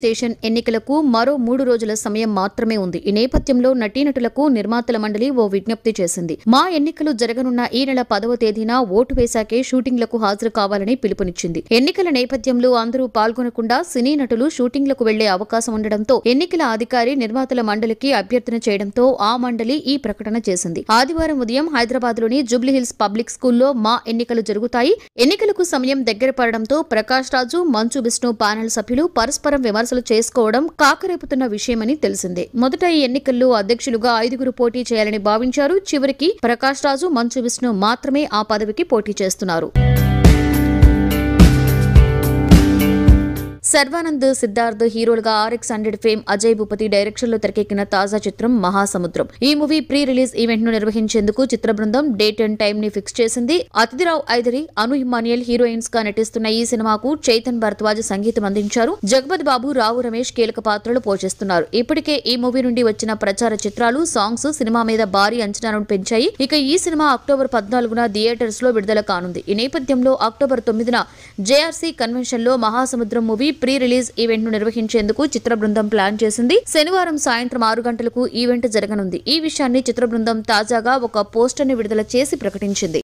station ఎన్నికలకు మరో మూడు రోజుల సమయం మాత్రమే ఉంది ఈ నేపథ్యంలో నటీనటులకు నిర్మాతల మండలి ఓ విజ్ఞప్తి చేసింది మా ఎన్నికలు జరగనున్న ఈ నెల పదవ తేదీన ఓటు వేశాకే షూటింగ్లకు హాజరు కావాలని పిలుపునిచ్చింది ఎన్నికల నేపథ్యంలో అందరూ పాల్గొనకుండా సినీ నటులు షూటింగ్లకు వెళ్లే అవకాశం ఉండడంతో ఎన్నికల అధికారి నిర్మాతల మండలికి అభ్యర్థన చేయడంతో ఆ మండలి ఈ ప్రకటన చేసింది ఆదివారం ఉదయం హైదరాబాద్ లోని జూబ్లీహిల్స్ పబ్లిక్ స్కూల్లో మా ఎన్నికలు జరుగుతాయి ఎన్నికలకు సమయం దగ్గర పడడంతో ప్రకాష్ రాజు మంచు విష్ణు ప్యానల్ సభ్యులు పరస్పరం విమర్శ దరఖాస్తులు చేసుకోవడం కాకరేపుతున్న విషయమని తెలిసిందే మొదట ఈ ఎన్నికల్లో అధ్యక్షులుగా ఐదుగురు పోటీ చేయాలని భావించారు చివరికి ప్రకాష్ రాజు మంచు విష్ణు మాత్రమే ఆ పదవికి పోటీ చేస్తున్నారు శర్వానంద్ సిద్ధార్థ్ హీరోలుగా RX hundred fame Ajay Bhupathi direction లో తెరకెక్కిన తాజా చిత్రం మహాసముద్రం ఈ మూవీ ప్రీ రిలీజ్ ఈవెంట్ ను నిర్వహించేందుకు చిత్ర బృందం డేట్ అండ్ టైం ని ఫిక్స్ చేసింది అతిథిరావు ఐదరి అను హిమానియల్ హీరోయిన్స్ గా నటిస్తున్న ఈ సినిమాకు చైతన్ భరద్వాజ్ సంగీతం అందించారు జగపతి బాబు రావు రమేష్ కీలక పాత్రలు పోషిస్తున్నారు ఇప్పటికే ఈ మూవీ నుండి వచ్చిన ప్రచార చిత్రాలు సాంగ్స్ సినిమా మీద భారీ అంచనాలను పెంచాయి ఇక ఈ సినిమా అక్టోబర్ పద్నాలుగున థియేటర్స్ లో విడుదల కానుంది ఈ నేపథ్యంలో అక్టోబర్ తొమ్మిదిన జేఆర్సీ కన్వెన్షన్ లో మహాసముద్రం మూవీ ప్రీ రిలీజ్ ఈవెంట్ ను నిర్వహించేందుకు చిత్ర బృందం ప్లాన్ చేసింది శనివారం సాయంత్రం ఆరు గంటలకు ఈవెంట్ జరగనుంది ఈ విషయాన్ని చిత్ర బృందం తాజాగా ఒక పోస్టర్ ని విడుదల చేసి ప్రకటించింది